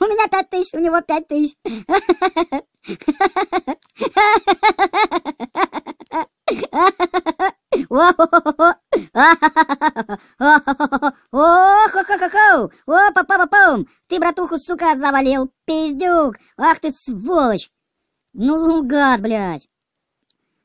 У меня пять тысяч, у него пять тысяч. О, папа папам Ты, братуху, сука, завалил, пиздюк! Ах ты, сволочь! Ну, гад, блядь!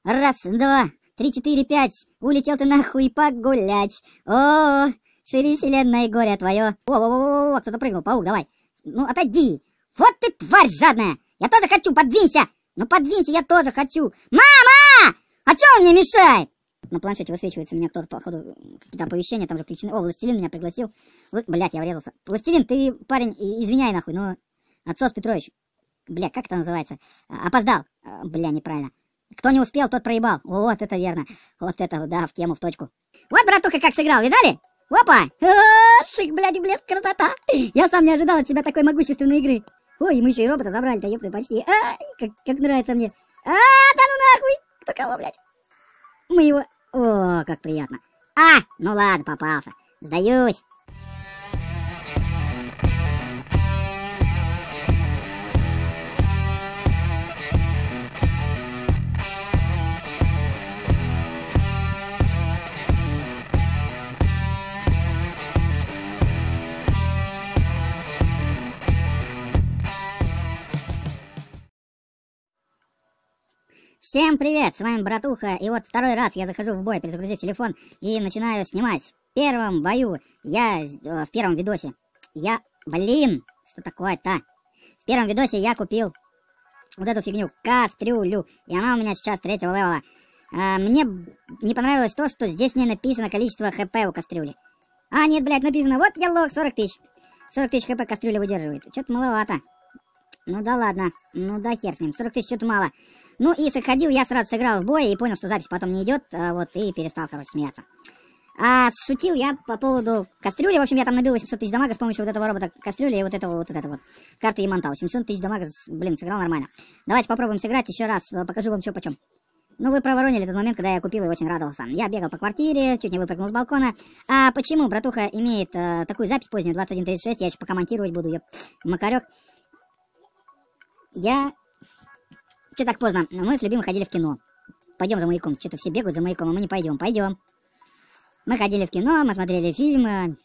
Раз, два, три, четыре, пять. Улетел ты нахуй погулять. О, шире вселенной горе твое. О, о, о, о, кто-то прыгнул, паук, давай. Ну, отойди! Вот ты тварь жадная! Я тоже хочу, подвинься! Ну, подвинься, я тоже хочу! Мама! А чё он мне мешает? На планшете высвечивается у меня кто-то, походу, какие-то оповещения там же включены. О, Властелин меня пригласил. Блять, я врезался. Властелин, ты, парень, извиняй нахуй, но... Отцос Петрович. Бля, как это называется? А, опоздал. А, бля, неправильно. Кто не успел, тот проебал. Вот это верно. Вот это, да, в тему, в точку. Вот, братуха, как сыграл, видали? Опа! А, шик, блядь, блеск, красота! Я сам не ожидал от себя такой могущественной игры. Ой, мы еще и робота забрали да ёпты, почти. Ай, как, как нравится мне. А, да ну нахуй! Кто кого, блядь? Мы его... О, как приятно. А, ну ладно, попался. Сдаюсь. Всем привет, с вами Братуха, и вот второй раз я захожу в бой, перезагрузив телефон, и начинаю снимать. В первом бою я, э, в первом видосе, я, блин, что такое-то? В первом видосе я купил вот эту фигню, кастрюлю, и она у меня сейчас третьего левела. Э, мне не понравилось то, что здесь не написано количество хп у кастрюли. А, нет, блядь, написано, вот я лох, 40 тысяч. 40 тысяч хп кастрюля выдерживает, что-то маловато. Ну да ладно, ну да хер с ним, 40 тысяч что-то мало. Ну и заходил я сразу сыграл в бой и понял, что запись потом не идет, а вот, и перестал, короче, смеяться. А шутил я по поводу кастрюли. В общем, я там набил 800 тысяч дамага с помощью вот этого робота кастрюли и вот этого вот этого вот карты Ямонта. 800 тысяч дамага, блин, сыграл нормально. Давайте попробуем сыграть еще раз, э, покажу вам, что почем. Ну, вы проворонили тот момент, когда я купил и очень радовался. Я бегал по квартире, чуть не выпрыгнул с балкона. А почему братуха имеет э, такую запись позднюю, 21.36, я еще покомментировать буду, ёп, макарек. Я... Че так поздно? Ну, мы с любимым ходили в кино. Пойдем за маяком. Что-то все бегают за маяком, а мы не пойдем. Пойдем. Мы ходили в кино, мы смотрели фильмы.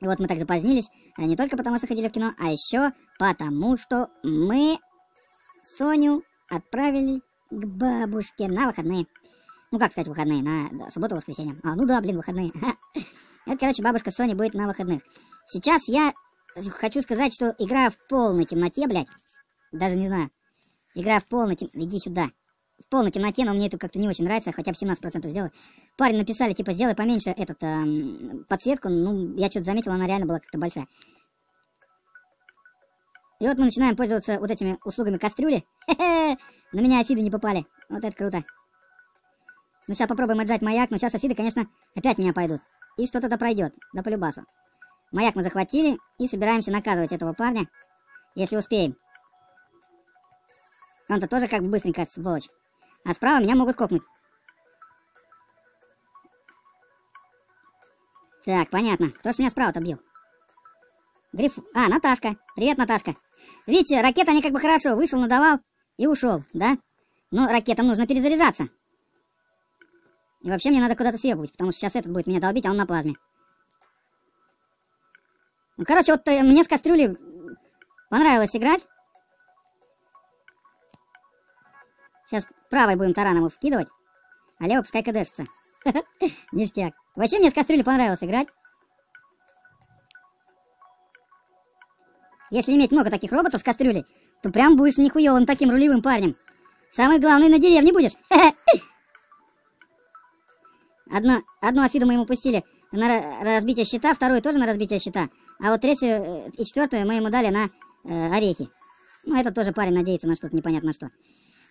И вот мы так запозднились. А не только потому, что ходили в кино, а еще потому, что мы Соню отправили к бабушке на выходные. Ну, как сказать, выходные, на да, субботу, воскресенье. А, ну да, блин, выходные. Это, короче, бабушка Сони будет на выходных. Сейчас я хочу сказать, что игра в полной темноте, блядь даже не знаю. Игра в полной тем... Иди сюда. В полной темноте, но мне это как-то не очень нравится, хотя бы 17% сделай. Парень написали, типа, сделай поменьше этот, эм, подсветку. Ну, я что-то заметил, она реально была как-то большая. И вот мы начинаем пользоваться вот этими услугами кастрюли. На меня афиды не попали. Вот это круто. Ну, сейчас попробуем отжать маяк, но сейчас афиды, конечно, опять меня пойдут. И что-то да пройдет, да полюбасу. Маяк мы захватили и собираемся наказывать этого парня, если успеем. Он-то тоже как бы быстренько, сволочь. А справа меня могут копнуть. Так, понятно. Кто ж меня справа-то бил? Гриф... А, Наташка. Привет, Наташка. Видите, ракета не как бы хорошо. Вышел, надавал и ушел, да? Но ну, ракетам нужно перезаряжаться. И вообще мне надо куда-то съебывать, потому что сейчас этот будет меня долбить, а он на плазме. Ну, короче, вот э, мне с кастрюли понравилось играть. Сейчас правой будем тараном вкидывать, а левой пускай кдэшится. Ништяк. Вообще мне с кастрюли понравилось играть. Если иметь много таких роботов с кастрюлей, то прям будешь нихуевым таким рулевым парнем. Самый главный на деревне будешь. Одно, одну афиду мы ему пустили на разбитие щита, вторую тоже на разбитие щита, а вот третью э, и четвертую мы ему дали на э, орехи. Ну, этот тоже парень надеется на что-то непонятно что.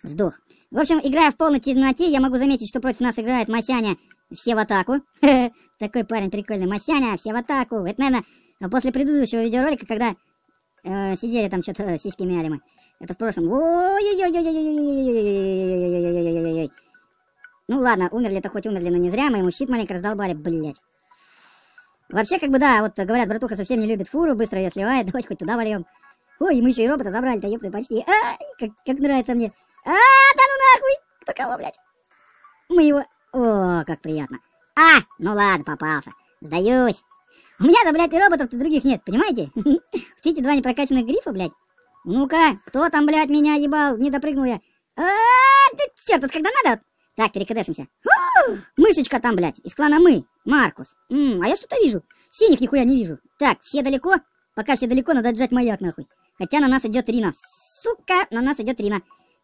Сдох. В общем, играя в полной темноте, я могу заметить, что против нас играет Масяня все в атаку. Такой парень прикольный. Масяня, все в атаку. Это, наверное, после предыдущего видеоролика, когда э, сидели там что-то сиськи мяли мы. Это в прошлом. Ну ладно, умерли-то хоть умерли, но не зря. Мы ему щит маленько раздолбали, блядь. Вообще, как бы, да, вот говорят, братуха совсем не любит фуру, быстро ее сливает, давайте хоть туда вольем. Ой, мы еще и робота забрали-то, ёпты, почти. Ай, как, как нравится мне. А, да ну нахуй! Кто кого, блядь? Мы его... О, как приятно. А, ну ладно, попался. Сдаюсь. У меня-то, блядь, и роботов-то других нет, понимаете? Хотите два непрокачанных грифа, блядь? Ну-ка, кто там, блядь, меня ебал? Не допрыгнул я. А, ты черт, тут когда надо? Так, перекадешимся. Мышечка там, блядь, из клана мы. Маркус. -м, а я что-то вижу. Синих нихуя не вижу. Так, все далеко? Пока все далеко, надо отжать маяк, нахуй. Хотя на нас идет Рина. Сука, на нас идет Рина.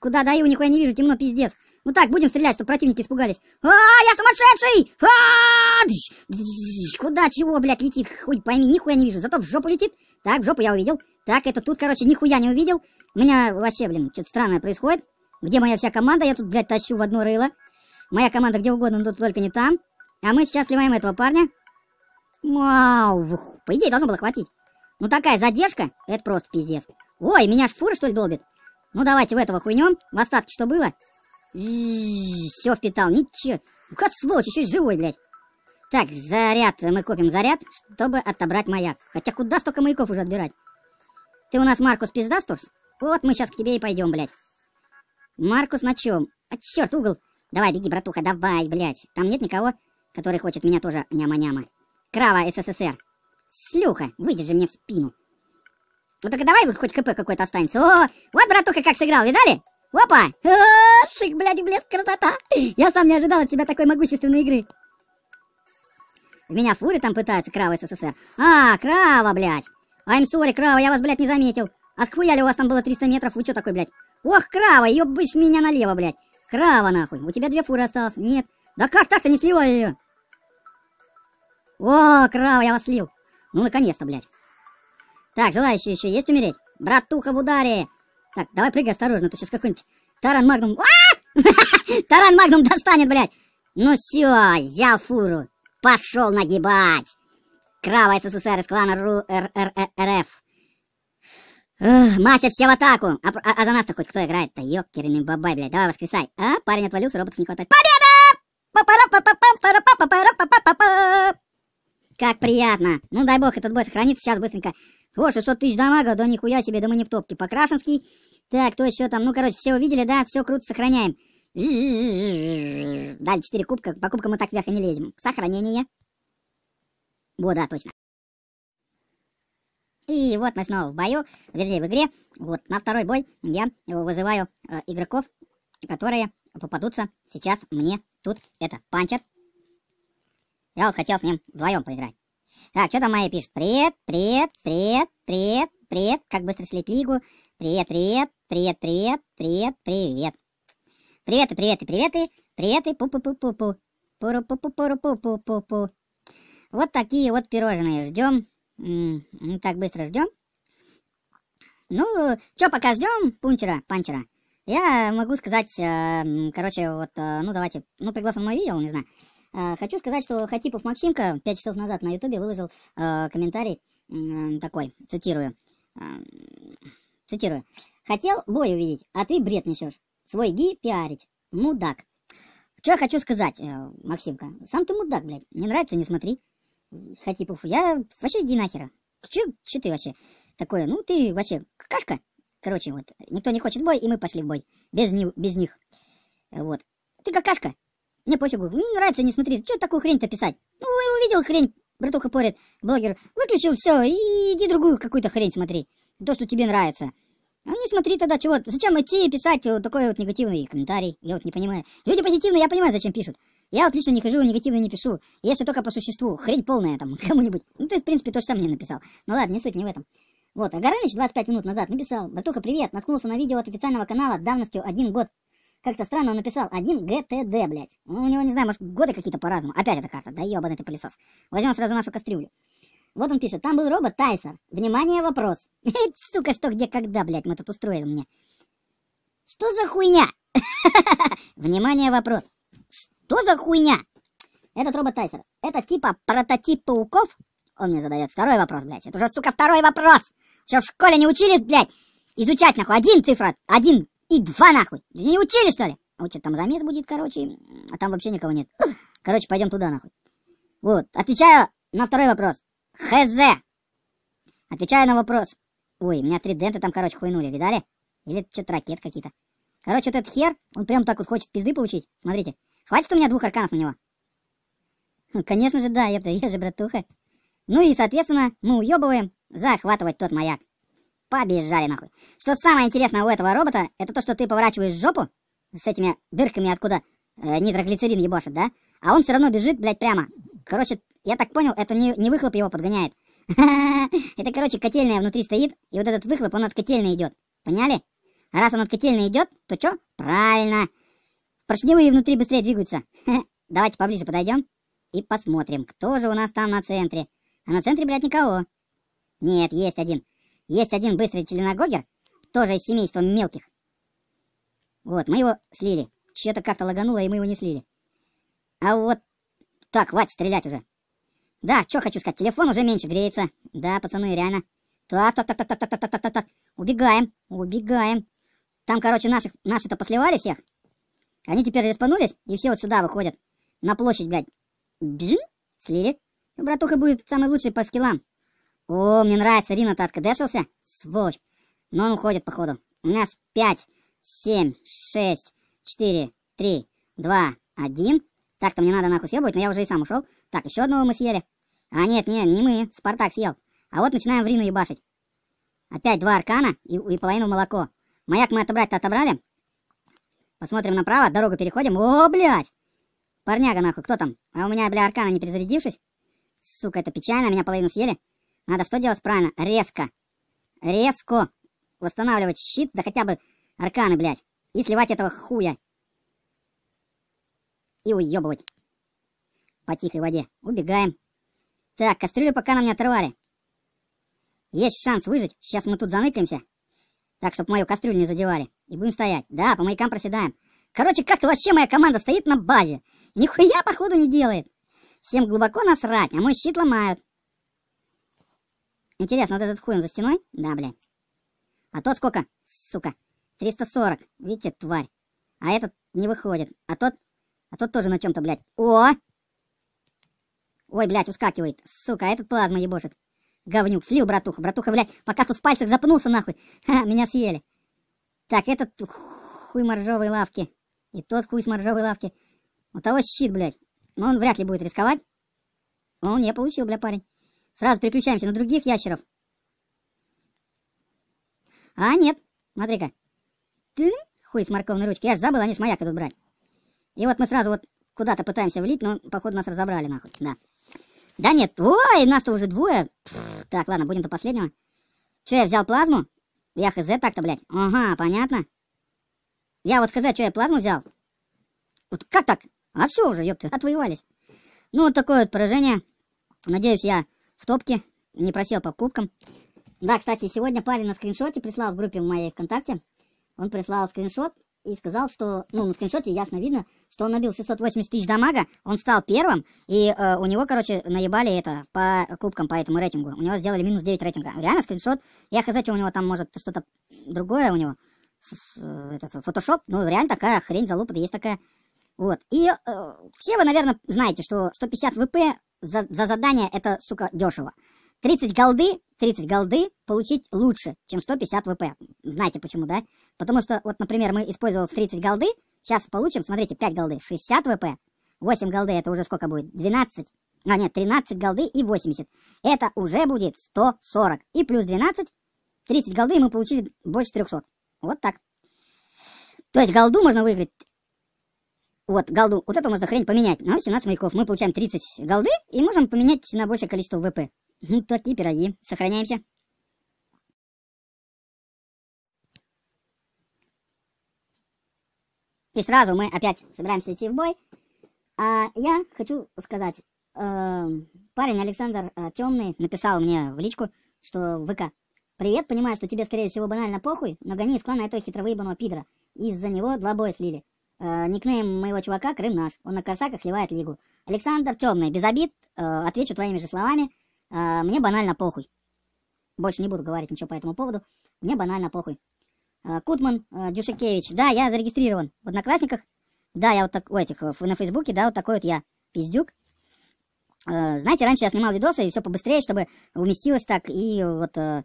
Куда да даю, нихуя не вижу, темно, пиздец. Ну так, будем стрелять, чтобы противники испугались. А, я сумасшедший! А, куда чего, блядь, летит? Хуй пойми, нихуя не вижу. Зато в жопу летит. Так, в жопу я увидел. Так, это тут, короче, нихуя не увидел. У меня вообще, блин, что-то странное происходит. Где моя вся команда? Я тут, блядь, тащу в одно рыло. Моя команда где угодно, но тут только не там. А мы сейчас сливаем этого парня. Вау, по идее, должно было хватить. Ну такая задержка, это просто пиздец. Ой, меня ж фура, что ли, долбит? Ну давайте в этого хуйнем. В остатке что было? Все впитал, ничего. Как сволочь, еще и живой, блядь. Так, заряд, мы копим заряд, чтобы отобрать маяк. Хотя куда столько маяков уже отбирать? Ты у нас Маркус Пиздастурс? Вот мы сейчас к тебе и пойдем, блядь. Маркус на чем? А черт, угол. Давай, беги, братуха, давай, блядь. Там нет никого, который хочет меня тоже няма-няма. Крава СССР. Шлюха, выйди же мне в спину. Ну так давай хоть КП какой-то останется. О, вот, братуха, как сыграл, видали? Опа! О, блядь, блеск, красота! Я сам не ожидал от тебя такой могущественной игры. В меня фуры там пытаются, крава СССР. А, крава, блядь. I'm sorry, крава, я вас, блядь, не заметил. А схуяли у вас там было 300 метров, вы что такой, блядь? Ох, крава, ёбыш меня налево, блядь. Крава, нахуй. У тебя две фуры осталось. Нет. Да как так-то не слила ее? О, крава, я вас слил. Ну, наконец-то, блядь. Так, желающие еще есть умереть? Братуха в ударе. Так, давай прыгай осторожно, а тут сейчас какой-нибудь таран магнум... А! Таран магнум достанет, блядь. Ну все, взял фуру. Пошел нагибать. Крава СССР из клана РУ РФ. Мася, все в атаку! А, а, за нас-то хоть кто играет-то? Ёкерный бабай, блядь, давай воскресай. А, парень отвалился, роботов не хватает. Победа! Как приятно! Ну дай бог этот бой сохранится, сейчас быстренько вот, 600 тысяч дамага, да нихуя себе, да мы не в топке. Покрашенский. Так, то еще там, ну, короче, все увидели, да, все круто, сохраняем. Дальше 4 кубка, по кубкам мы так вверх и не лезем. Сохранение. Вот, да, точно. И вот мы снова в бою, вернее, в игре. Вот, на второй бой я вызываю э, игроков, которые попадутся сейчас мне тут. Это панчер. Я вот хотел с ним вдвоем поиграть. Так, что там Майя пишет? Привет, привет, привет, привет, привет. Как быстро слить лигу? Привет, привет, привет, привет, привет, привет. Приветы, приветы, приветы, приветы, пу-пу-пу-пу-пу. Пуру-пу-пу-пу-пу-пу-пу. Вот такие вот пирожные ждем. Ну, так быстро ждем. Ну, что, пока ждем пунчера, панчера. Я могу сказать, э, короче, вот, э, ну, давайте, ну, приглас он мой видел, не знаю. А, хочу сказать, что Хатипов Максимка 5 часов назад на Ютубе выложил э, комментарий э, такой, цитирую. Э, цитирую. «Хотел бой увидеть, а ты бред несешь. Свой ги пиарить. Мудак». Что я хочу сказать, э, Максимка? Сам ты мудак, блядь. Не нравится, не смотри. Хатипов, я вообще иди нахера. Че, че ты вообще такое? Ну, ты вообще какашка. Короче, вот, никто не хочет бой, и мы пошли в бой. Без, ни, без них. Вот. Ты какашка. Мне пофигу, мне нравится, не смотри, что такую хрень-то писать? Ну, увидел хрень, братуха порит, блогер, выключил, все, и иди другую какую-то хрень смотри, то, что тебе нравится. А не смотри тогда, чего, зачем идти писать вот такой вот негативный комментарий, я вот не понимаю. Люди позитивные, я понимаю, зачем пишут. Я вот лично не хожу, негативно не пишу, если только по существу, хрень полная там, кому-нибудь. Ну, ты, в принципе, то же самое мне написал. Ну ладно, не суть не в этом. Вот, а Горыныч 25 минут назад написал, братуха, привет, наткнулся на видео от официального канала давностью один год как-то странно он написал 1 ГТД, блядь. Ну, у него, не знаю, может, годы какие-то по-разному. Опять эта карта, да ебаный ты пылесос. Возьмем сразу нашу кастрюлю. Вот он пишет, там был робот Тайсер. Внимание, вопрос. Сука, что, где, когда, блядь, мы тут устроили мне. Что за хуйня? Внимание, вопрос. Что за хуйня? Этот робот Тайсер, это типа прототип пауков? Он мне задает второй вопрос, блядь. Это уже, сука, второй вопрос. Что, в школе не учили, блядь, изучать, нахуй? Один цифра, один и два нахуй. Не учили, что ли? А вот что, там замес будет, короче, а там вообще никого нет. Короче, пойдем туда, нахуй. Вот, отвечаю на второй вопрос. ХЗ. Отвечаю на вопрос. Ой, у меня три дента там, короче, хуйнули, видали? Или что-то ракет какие-то. Короче, вот этот хер, он прям так вот хочет пизды получить. Смотрите, хватит у меня двух арканов на него. Хм, конечно же, да, ёпта, я же братуха. Ну и, соответственно, мы уебываем захватывать тот маяк. Побежали нахуй. Что самое интересное у этого робота, это то, что ты поворачиваешь жопу с этими дырками, откуда э, нитроглицерин ебашит, да? А он все равно бежит, блядь, прямо. Короче, я так понял, это не, не выхлоп его подгоняет. Это, короче, котельная внутри стоит, и вот этот выхлоп, он от котельной идет. Поняли? раз он от котельной идет, то что? Правильно. Поршневые внутри быстрее двигаются. Давайте поближе подойдем и посмотрим, кто же у нас там на центре. А на центре, блядь, никого. Нет, есть один. Есть один быстрый теленогогер, тоже из семейства мелких. Вот, мы его слили. Что-то как-то лагануло, и мы его не слили. А вот... Так, хватит стрелять уже. Да, что хочу сказать, телефон уже меньше греется. Да, пацаны, реально. Так, так, так, так, так, так, так, так, так, так. Убегаем, убегаем. Там, короче, наших, наши-то посливали всех. Они теперь респанулись, и все вот сюда выходят. На площадь, блядь. Джим, слили. Братуха будет самый лучший по скиллам. О, мне нравится, Рина-то откадешился? Сволочь. Но он уходит, походу. У нас 5, 7, 6, 4, 3, 2, 1. Так-то мне надо нахуй съебывать, но я уже и сам ушел. Так, еще одного мы съели. А нет, нет, не мы, Спартак съел. А вот начинаем в Рину ебашить. Опять два аркана и, и половину молоко. Маяк мы отобрать-то отобрали. Посмотрим направо, дорогу переходим. О, блядь! Парняга, нахуй, кто там? А у меня, бля, аркана не перезарядившись. Сука, это печально, меня половину съели. Надо что делать правильно? Резко. Резко восстанавливать щит, да хотя бы арканы, блядь. И сливать этого хуя. И уебывать. По тихой воде. Убегаем. Так, кастрюлю пока нам не оторвали. Есть шанс выжить. Сейчас мы тут заныкаемся. Так, чтобы мою кастрюлю не задевали. И будем стоять. Да, по маякам проседаем. Короче, как-то вообще моя команда стоит на базе. Нихуя, походу, не делает. Всем глубоко насрать, а мой щит ломают. Интересно, вот этот хуй он за стеной? Да, блядь. А тот сколько? Сука. 340. Видите, тварь. А этот не выходит. А тот... А тот тоже на чем-то, блядь. О! Ой, блядь, ускакивает. Сука, а этот плазма ебошит. Говнюк. Слил братуха. Братуха, блядь, пока тут в пальцах запнулся, нахуй. Ха, меня съели. Так, этот хуй моржовой лавки. И тот хуй с моржовой лавки. У того щит, блядь. Но он вряд ли будет рисковать. Он не получил, бля, парень. Сразу переключаемся на других ящеров. А, нет. Смотри-ка. Хуй с морковной ручки. Я же забыл, они ж маяк идут брать. И вот мы сразу вот куда-то пытаемся влить, но, походу, нас разобрали, нахуй. Да. Да нет, ой, нас-то уже двое. Пфф, так, ладно, будем до последнего. Че, я взял плазму? Я хз так-то, блядь. Ага, понятно. Я вот хз, что я плазму взял? Вот как так? А все уже, ёпты, отвоевались. Ну, вот такое вот поражение. Надеюсь, я в топке, не просил по покупкам. Да, кстати, сегодня парень на скриншоте прислал в группе в моей ВКонтакте. Он прислал скриншот и сказал, что, ну, на скриншоте ясно видно, что он набил 680 тысяч дамага, он стал первым, и э, у него, короче, наебали это по кубкам, по этому рейтингу. У него сделали минус 9 рейтинга. Реально скриншот. Я хз, что у него там, может, что-то другое у него. Э, этот, фотошоп, ну, реально такая хрень залупа, да есть такая. Вот. И э, все вы, наверное, знаете, что 150 ВП за, за задание это, сука, дешево. 30 голды, 30 голды получить лучше, чем 150 ВП. Знаете почему, да? Потому что, вот, например, мы использовали 30 голды, сейчас получим, смотрите, 5 голды, 60 ВП, 8 голды, это уже сколько будет? 12, а нет, 13 голды и 80. Это уже будет 140. И плюс 12, 30 голды, мы получили больше 300. Вот так. То есть голду можно выиграть вот, голду. Вот это можно хрень поменять. Нам 17 маяков. Мы получаем 30 голды и можем поменять на большее количество ВП. Ну, такие пироги. Сохраняемся. И сразу мы опять собираемся идти в бой. А я хочу сказать, э, парень Александр э, Темный написал мне в личку, что ВК. Привет, понимаю, что тебе, скорее всего, банально похуй, но гони из клана этого выебанного пидора. Из-за него два боя слили. Э, никнейм моего чувака Крым наш. Он на косаках сливает лигу. Александр Темный, без обид, э, отвечу твоими же словами. Э, мне банально похуй. Больше не буду говорить ничего по этому поводу. Мне банально похуй. Э, Кутман э, Дюшикевич. Да, я зарегистрирован в Одноклассниках. Да, я вот так, у этих, э, на Фейсбуке, да, вот такой вот я пиздюк. Э, знаете, раньше я снимал видосы и все побыстрее, чтобы уместилось так. И вот э,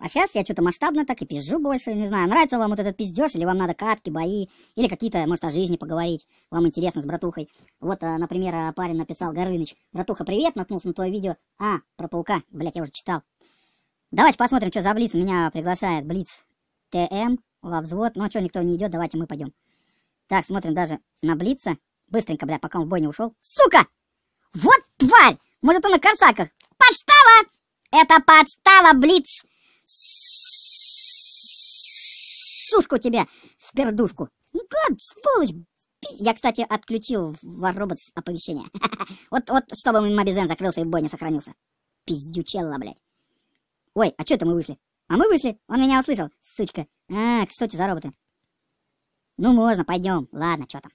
а сейчас я что-то масштабно так и пизжу больше. Не знаю, нравится вам вот этот пиздеж, или вам надо катки, бои, или какие-то, может, о жизни поговорить. Вам интересно с братухой. Вот, а, например, а, парень написал Горыныч. Братуха, привет, наткнулся на твое видео. А, про паука. Блять, я уже читал. Давайте посмотрим, что за Блиц меня приглашает. Блиц ТМ эм во взвод. Ну, а что, никто не идет, давайте мы пойдем. Так, смотрим даже на Блица. Быстренько, бля, пока он в бой не ушел. Сука! Вот тварь! Может, он на корсаках? Подстава! Это подстава, Блиц! Сушку тебе в пердушку. Ну как, сволочь, я, кстати, отключил воробот оповещение. вот, вот, чтобы мобизен закрылся и бой не сохранился. Пиздючелла, блядь. Ой, а что это мы вышли? А мы вышли, он меня услышал, сучка. А, что это за роботы? Ну, можно, пойдем. Ладно, что там.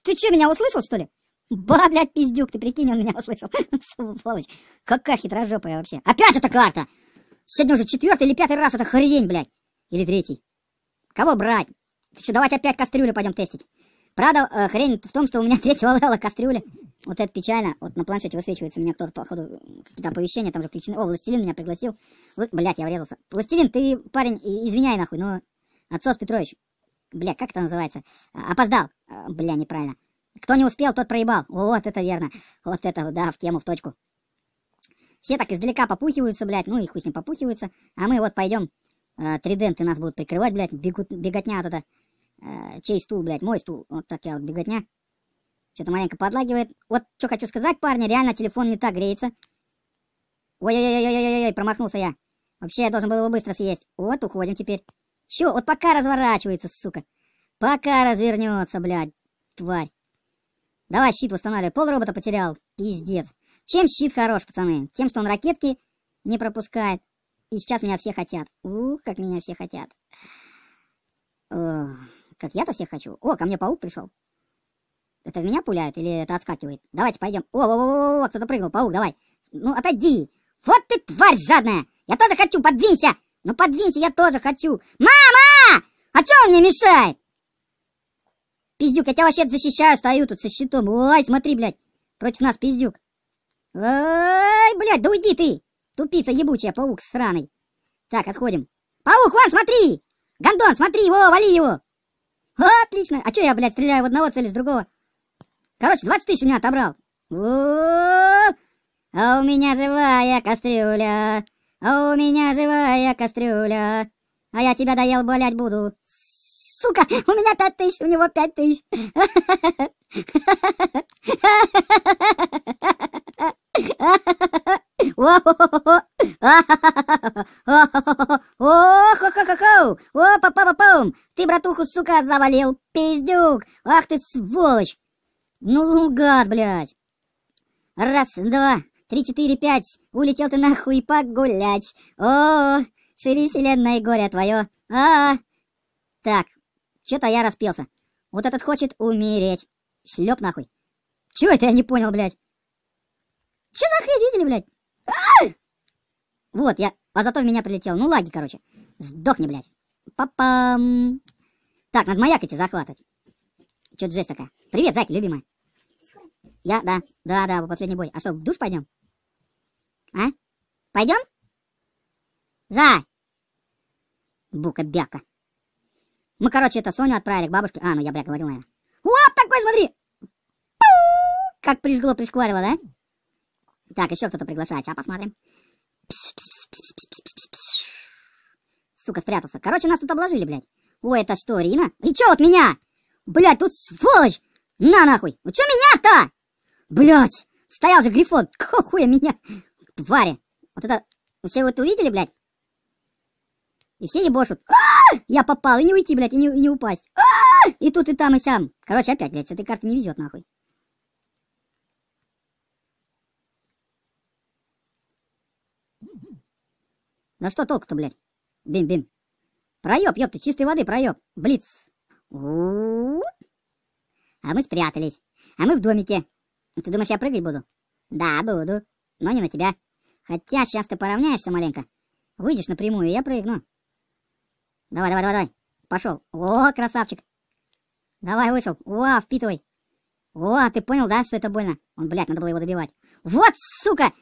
Ты что, меня услышал, что ли? Ба, блядь, пиздюк, ты прикинь, он меня услышал. Сволочь. Какая хитрожопая вообще. Опять эта карта! Сегодня уже четвертый или пятый раз это хрень, блядь. Или третий. Кого брать? Ты что, давайте опять кастрюлю пойдем тестить. Правда, э, хрень в том, что у меня третьего левела кастрюля. Вот это печально. Вот на планшете высвечивается у меня кто-то, походу, какие-то оповещения там же включены. О, Властелин меня пригласил. Вы... Блядь, я врезался. Властелин, ты, парень, извиняй нахуй, но... отцос Петрович. Бля, как это называется? Опоздал. Э, бля, неправильно. Кто не успел, тот проебал. Вот это верно. Вот это, да, в тему, в точку. Все так издалека попухиваются, блядь, ну их хуй не ним попухиваются. А мы вот пойдем, э, 3 нас будут прикрывать, блядь, бегут, беготня вот эта. Э, чей стул, блядь, мой стул. Вот так я вот беготня. Что-то маленько подлагивает. Вот что хочу сказать, парни, реально телефон не так греется. Ой-ой-ой-ой-ой-ой, промахнулся я. Вообще, я должен был его быстро съесть. Вот, уходим теперь. Чё, вот пока разворачивается, сука. Пока развернется, блядь, тварь. Давай щит восстанавливай. Пол робота потерял. Пиздец. Чем щит хорош, пацаны? Тем, что он ракетки не пропускает. И сейчас меня все хотят. Ух, как меня все хотят. О, как я-то всех хочу. О, ко мне паук пришел. Это в меня пуляет или это отскакивает? Давайте пойдем. О, о, о, о, о кто-то прыгнул. Паук, давай. Ну, отойди. Вот ты тварь жадная. Я тоже хочу, подвинься. Ну, подвинься, я тоже хочу. Мама! А чё он мне мешает? Пиздюк, я тебя вообще защищаю, стою тут со щитом. Ой, смотри, блядь, против нас пиздюк. Ой, блядь, да уйди ты. Тупица ебучая, паук сраный. Так, отходим. Паук, вон, смотри! Гондон, смотри, его, вали его! Отлично! А чё я, блядь, стреляю в одного цели с другого? Короче, 20 тысяч у меня отобрал. о А у меня живая кастрюля, а у меня живая кастрюля, а я тебя доел, блять, буду сука, у меня пять тысяч, у него пять тысяч. О, папа пам Ты, братуху, сука, завалил, пиздюк! Ах ты, сволочь! Ну, гад, блядь! Раз, два, три, четыре, пять. Улетел ты нахуй погулять. О, -о, -о шире вселенной горе твое. А, -а, а Так, Че-то я распелся. Вот этот хочет умереть. Слеп нахуй. Че это я не понял, блядь? Че за хрень видели, блядь? А Вот, я... А зато в меня прилетел. Ну, лаги, короче. Сдохни, блядь. Папам. Так, надо маяк эти захватывать. Чё жесть такая. Привет, зайка, любимая. Я, да, да, да, по последний бой. А что, в душ пойдем? А? Пойдем? За! Бука-бяка. Мы, короче, это Соню отправили к бабушке. А, ну я, бля, говорил, наверное. Оп, такой, смотри! Как прижгло, пришкварило, да? Так, еще кто-то приглашает. а посмотрим. Сука, спрятался. Короче, нас тут обложили, блядь. Ой, это что, Рина? И чё от меня? Блядь, тут сволочь! На нахуй! Ну чё меня-то? Блядь! Стоял же Грифон! Какого меня? Твари! Вот это... Все вот увидели, блядь? И все ебошут. А! Я попал, и не уйти, блядь, и не, и не упасть. А! И тут, и там, и сям. Короче, опять, блядь, с этой карты не везет, нахуй. Да что толк, то блядь? Бим-бим. Проеб, ёпта, чистой воды проеб. Блиц. А мы спрятались. А мы в домике. Ты думаешь, я прыгать буду? Да, буду. Но не на тебя. Хотя сейчас ты поравняешься маленько. Выйдешь напрямую, и я прыгну. Давай, давай, давай, давай. Пошел. О, красавчик. Давай, вышел. Уа, впитывай. О, ты понял, да, что это больно? Он, блядь, надо было его добивать. Вот, сука!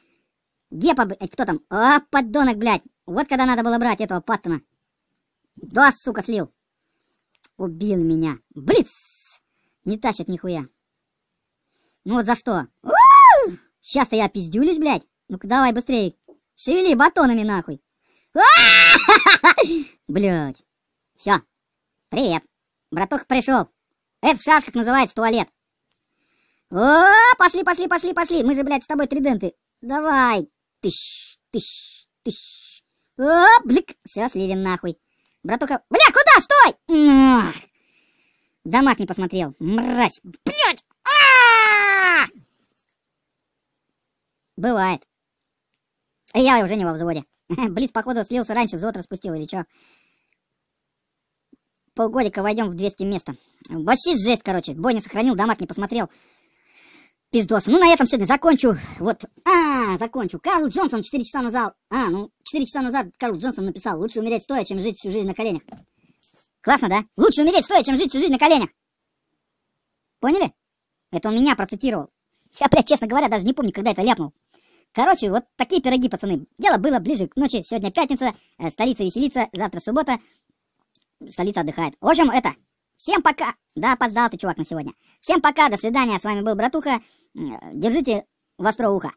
Гепа, блядь, э, кто там? А, поддонок, блядь. Вот когда надо было брать этого Паттона. Да, сука, слил. Убил меня. Блиц! Не тащит нихуя. Ну вот за что? Сейчас-то я пиздюлюсь, блядь. Ну-ка давай быстрее. Шевели батонами нахуй. Блять. Все. Привет. Братух пришел. Это в шашках называется туалет. О, пошли, пошли, пошли, пошли. Мы же, блядь, с тобой триденты. Давай. Тыщ, тыщ, тыщ. О, блик. Все, слили нахуй. Братуха... Бля, куда? Стой! Нах. Дамаг не посмотрел. Мразь. Блядь! А -а -а! Бывает. Я уже не во взводе. Близ, походу, слился раньше, взвод распустил или что. Полгодика войдем в 200 место. Вообще жесть, короче. Бой не сохранил, дамаг не посмотрел. Пиздос. Ну, на этом сегодня закончу. Вот. А, закончу. Карл Джонсон 4 часа назад. А, ну, 4 часа назад Карл Джонсон написал. Лучше умереть стоя, чем жить всю жизнь на коленях. Классно, да? Лучше умереть стоя, чем жить всю жизнь на коленях. Поняли? Это он меня процитировал. Я, блядь, честно говоря, даже не помню, когда это ляпнул. Короче, вот такие пироги, пацаны. Дело было ближе к ночи. Сегодня пятница, э, столица веселится, завтра суббота, столица отдыхает. В общем, это. Всем пока. Да, опоздал ты, чувак, на сегодня. Всем пока, до свидания. С вами был Братуха. Э, держите востро ухо.